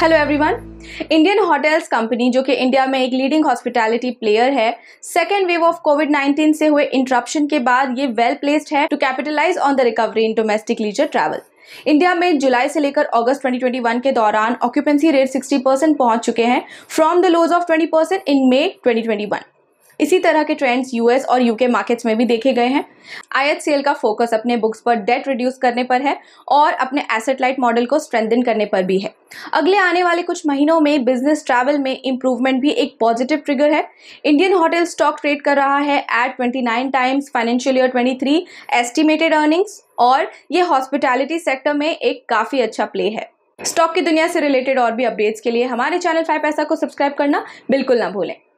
hello everyone Indian hotels company जो कि India में एक लीडिंग हॉस्पिटैलिटी प्लेयर है सेकेंड वेव ऑफ कोविड 19 से हुए इंटरप्शन के बाद ये वेल प्लेस्ड है to capitalize on the recovery in domestic leisure travel India में जुलाई से लेकर अगस्त 2021 के दौरान ऑक्यूपेंसी रेट 60 परसेंट पहुंच चुके हैं from the lows of 20 percent in May 2021 इसी तरह के ट्रेंड्स यूएस और यूके मार्केट्स में भी देखे गए हैं आयत सेल का फोकस अपने बुक्स पर डेट रिड्यूस करने पर है और अपने एसेट लाइट मॉडल को स्ट्रेंथन करने पर भी है अगले आने वाले कुछ महीनों में बिजनेस ट्रैवल में इंप्रूवमेंट भी एक पॉजिटिव ट्रिगर है इंडियन होटल स्टॉक ट्रेड कर रहा है at 29 times financial year 23 estimated earnings और ये हॉस्पिटैलिटी सेक्टर में एक काफ़ी अच्छा प्ले है स्टॉक की दुनिया से रिलेटेड और भी अपडेट्स के लिए हमारे चैनल फाइव पैसा को सब्सक्राइब करना बिल्कुल ना भूलें